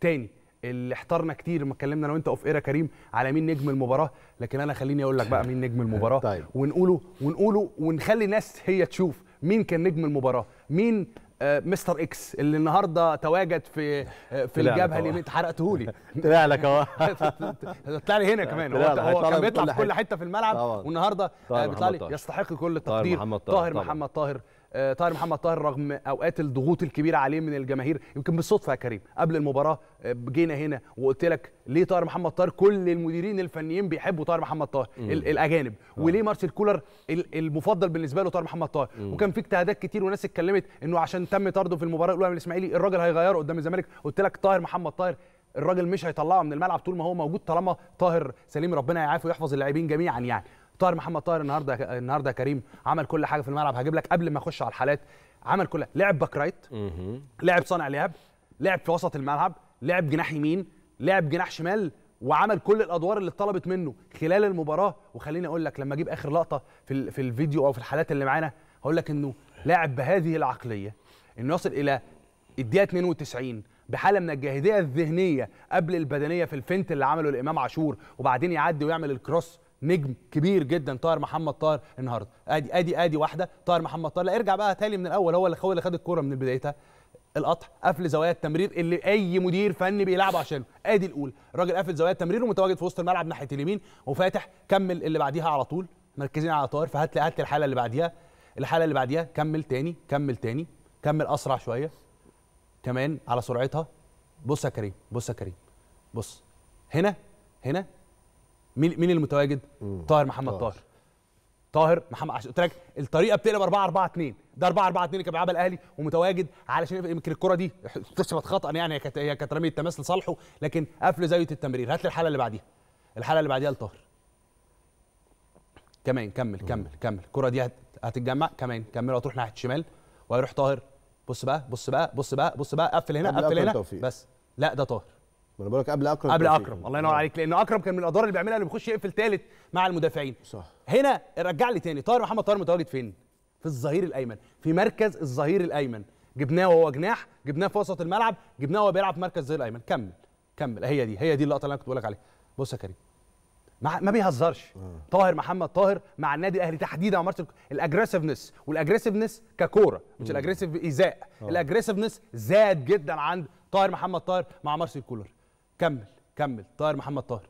تاني اللي احترنا كتير لما اتكلمنا انا وانت اوف ايرا كريم على مين نجم المباراه لكن انا خليني اقول لك بقى مين نجم المباراه طيب. ونقوله ونقوله ونخلي الناس هي تشوف مين كان نجم المباراه مين آه مستر اكس اللي النهارده تواجد في آه في الجبهه اللي حرقته لي طلع لك اهو طلع لي هنا كمان هو, هو كان بيطلع في كل حته في الملعب والنهارده آه، بيطلع لي يستحق كل التقدير طاهر محمد طاهر آه، طاهر محمد طاهر رغم اوقات الضغوط الكبيره عليه من الجماهير يمكن بالصدفه يا كريم قبل المباراه آه، جينا هنا وقلت لك ليه طاهر محمد طاهر كل المديرين الفنيين بيحبوا طاهر محمد طاهر الاجانب آه. وليه مارسيل كولر المفضل بالنسبه له طاهر محمد طاهر وكان في اجتهادات كتير وناس اتكلمت انه عشان تم طرده في المباراه الاولى من الاسماعيلي الراجل هيغيره قدام الزمالك قلت لك طاهر محمد طاهر الراجل مش هيطلعه من الملعب طول ما هو موجود طالما طاهر سليم ربنا يعافيه ويحفظ اللاعبين جميعا يعني طاهر محمد طاهر النهارده النهارده يا كريم عمل كل حاجه في الملعب هجيب لك قبل ما اخش على الحالات عمل كل لعب باك رايت لعب صانع لعب لعب في وسط الملعب لعب جناح يمين لعب جناح شمال وعمل كل الادوار اللي اتطلبت منه خلال المباراه وخليني اقول لك لما اجيب اخر لقطه في في الفيديو او في الحالات اللي معانا هقول لك انه لاعب بهذه العقليه انه يصل الى الدقيقه 92 بحاله من الجاهديه الذهنيه قبل البدنيه في الفنت اللي عمله الامام عاشور وبعدين يعدي ويعمل الكروس نجم كبير جدا طاهر محمد طاهر النهارده ادي ادي ادي واحده طاهر محمد طاهر لا ارجع بقى تالي من الاول هو اللي هو اللي خد الكوره من بدايتها القطع قفل زوايا التمرير اللي اي مدير فني بيلعبه عشانه ادي الاولى الراجل قافل زوايا التمرير ومتواجد في وسط الملعب ناحيه اليمين وفاتح كمل اللي بعديها على طول مركزين على طاهر فهات لي هات لي الحاله اللي بعديها الحاله اللي بعديها كمل تاني كمل تاني كمل اسرع شويه كمان على سرعتها بص يا كريم بص يا كريم بص هنا هنا مين مين المتواجد؟ طاهر محمد طاهر طاهر محمد عشان قلت لك الطريقه بتقلب 4 4 2 ده 4 4 2 كان بيلعبها الاهلي ومتواجد علشان يمكن الكره دي اكتسبت خطا يعني هي كانت هي كانت رميه تماس لصالحه لكن قفل زاويه التمرير هات لي الحاله اللي بعديها الحاله اللي بعديها لطاهر كمان كمل كمل كمل الكره دي هتتجمع كمان كمل وتروح ناحيه الشمال وهيروح طاهر بص بقى بص بقى بص بقى بص بقى قفل هنا قفل هنا بس لا ده طاهر ما انا بقول لك قبل اكرم قبل اكرم الله ينور آه. عليك لان اكرم كان من الادوار اللي بيعملها اللي بيخش يقفل ثالث مع المدافعين صح هنا رجع لي ثاني طاهر محمد طاهر متواجد فين؟ في الظهير الايمن في مركز الظهير الايمن جبناه وهو جناح جبناه في وسط الملعب جبناه وهو بيلعب في مركز الظهير الايمن كمل كمل هي دي هي دي اللقطه اللي انا كنت بقول لك عليها بص يا كريم ما, ما بيهزرش آه. طاهر محمد طاهر مع النادي الاهلي تحديدا مع مارتن الاجريسفنس والاجريسفنس ككوره مش الاجريسف ايذاء آه. الاجريسفنس زاد جدا عند طاهر محمد طاهر مع مارسيل كولر كمل كمل طاهر محمد طاهر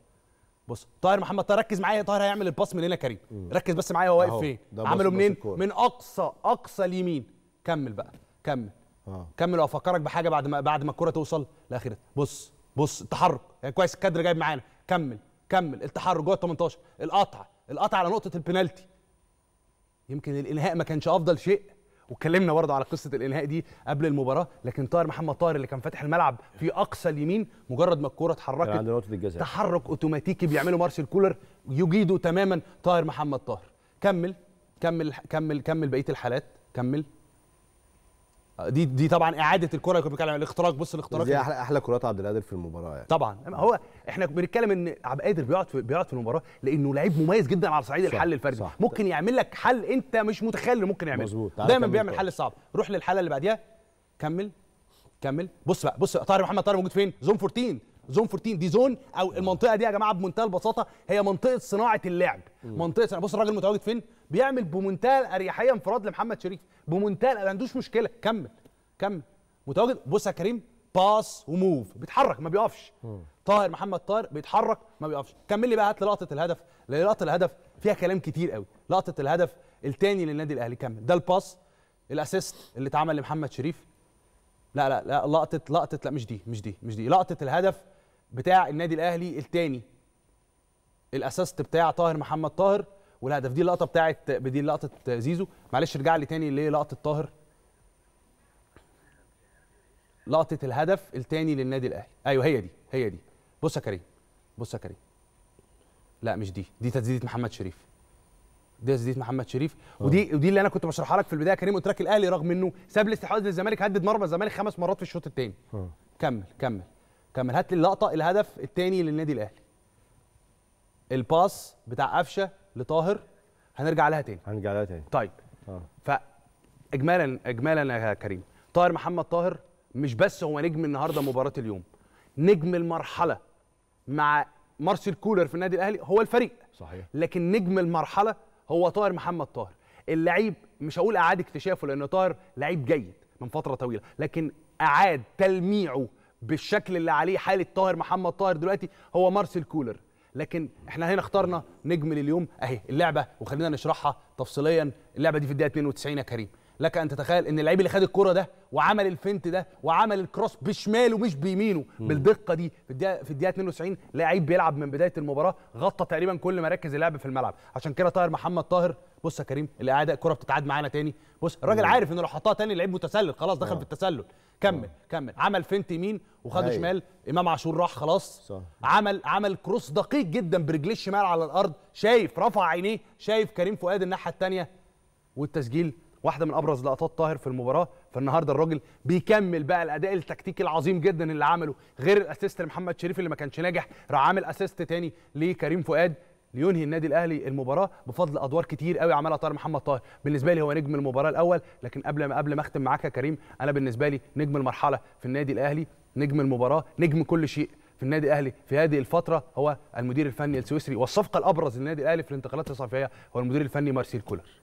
بص طاهر محمد طاهر ركز معايا طاهر هيعمل الباص من هنا كريم ركز بس معايا هو واقف فين عمله منين من اقصى اقصى اليمين كمل بقى كمل آه. كمل وافكرك بحاجه بعد ما بعد ما الكره توصل لاخره بص بص التحرك يعني كويس الكادر جايب معانا كمل كمل التحرك جوه ال 18 القطع القطع على نقطه البنالتي يمكن الانهاء ما كانش افضل شيء واتكلمنا برضه على قصه الانهاء دي قبل المباراه لكن طاهر محمد طاهر اللي كان فاتح الملعب في اقصى اليمين مجرد ما الكوره اتحركت يعني تحرك اوتوماتيكي بيعمله مارسيل كولر يجيده تماما طاهر محمد طاهر كمل كمل كمل كمل بقيه الحالات كمل دي دي طبعا اعاده الكره اللي كنا بنتكلم عن الاختراق بص الاختراق دي احلى احلى كرات عبد القادر في المباراه يعني طبعا هو احنا بنتكلم ان عبد القادر بيقعد في بيقعد في المباراه لانه لعيب مميز جدا على صعيد الحل الفردي صح ممكن يعمل لك حل انت مش متخيل ممكن يعمله مظبوط دايما بيعمل طيب. حل صعب روح للحاله اللي بعديها كمل كمل بص بقى بص طاهر محمد طاهر موجود فين زون 14 زون 14 دي زون او المنطقه دي يا جماعه بمنتهى البساطه هي منطقه صناعه اللعب منطقه صناعة. بص الراجل متواجد فين بيعمل بمنتهى الاريحيه انفراد لمحمد شريف بمنتهى ما عندوش مشكله كمل كمل متواجد بص يا كريم باس وموف بيتحرك ما بيقفش طاهر محمد طاهر بيتحرك ما بيقفش كمل لي بقى هات لقطه الهدف لقطه الهدف فيها كلام كتير قوي لقطه الهدف الثاني للنادي الاهلي كمل ده الباس الاسيست اللي اتعمل لمحمد شريف لا لا لا لقطه لقطه لا مش دي مش دي مش دي لقطه الهدف بتاع النادي الاهلي الثاني الاسيست بتاع طاهر محمد طاهر والهدف دي اللقطه بتاعت دي لقطه زيزو معلش ارجع لي تاني ليه لقطه طاهر لقطه الهدف الثاني للنادي الاهلي ايوه هي دي هي دي بص يا كريم بص يا كريم لا مش دي دي تسديده محمد شريف دي تسديده محمد شريف أوه. ودي آه. ودي اللي انا كنت بشرحها لك في البدايه كريم قلت لك الاهلي رغم انه ساب الاستحواذ للزمالك هدد مرمى الزمالك خمس مرات في الشوط الثاني آه. كمل كمل كمل هات لي اللقطه الهدف الثاني للنادي الاهلي الباس بتاع قفشه لطاهر هنرجع لها تاني هنرجع لها تاني طيب اه فاجمالا اجمالا يا كريم طاهر محمد طاهر مش بس هو نجم النهارده مباراه اليوم نجم المرحله مع مارسيل كولر في النادي الاهلي هو الفريق صحيح لكن نجم المرحله هو طاهر محمد طاهر اللعيب مش هقول اعاد اكتشافه لان طاهر لعيب جيد من فتره طويله لكن اعاد تلميعه بالشكل اللي عليه حاله طاهر محمد طاهر دلوقتي هو مارسيل كولر لكن احنا هنا اخترنا نجم لليوم اهي اللعبه وخلينا نشرحها تفصيليا اللعبه دي في الدقيقه 92 يا كريم لك ان تتخيل ان اللعيب اللي خد الكرة ده وعمل الفنت ده وعمل الكروس بشماله مش بيمينه بالدقه دي في الدقيقه في الدقيقه 92 لعيب بيلعب من بدايه المباراه غطى تقريبا كل مراكز اللعب في الملعب عشان كده طاهر محمد طاهر بص يا كريم الاعاده الكره بتتعاد معانا تاني بص الراجل عارف انه لو حطها تاني اللعيب متسلل خلاص دخل مم. آه. في التسلل كمل آه. كمل عمل فنت يمين وخده أيوه. شمال امام عاشور راح خلاص صح. عمل عمل كروس دقيق جدا برجليه الشمال على الارض شايف رفع عينيه شايف كريم فؤاد الناحيه الثانيه والتسجيل واحده من ابرز لقطات طاهر في المباراه فالنهارده الراجل بيكمل بقى الاداء التكتيكي العظيم جدا اللي عمله غير الاسيست لمحمد شريف اللي ما كانش ناجح راح عامل اسيست تاني لكريم فؤاد لينهي النادي الاهلي المباراه بفضل ادوار كتير قوي عملها طاهر محمد طاهر بالنسبه لي هو نجم المباراه الاول لكن قبل ما قبل ما اختم معاك يا كريم انا بالنسبه لي نجم المرحله في النادي الاهلي نجم المباراه نجم كل شيء في النادي الاهلي في هذه الفتره هو المدير الفني السويسري والصفقه الابرز للنادي الاهلي في الانتقالات الصيفيه هو المدير الفني مارسيل كولر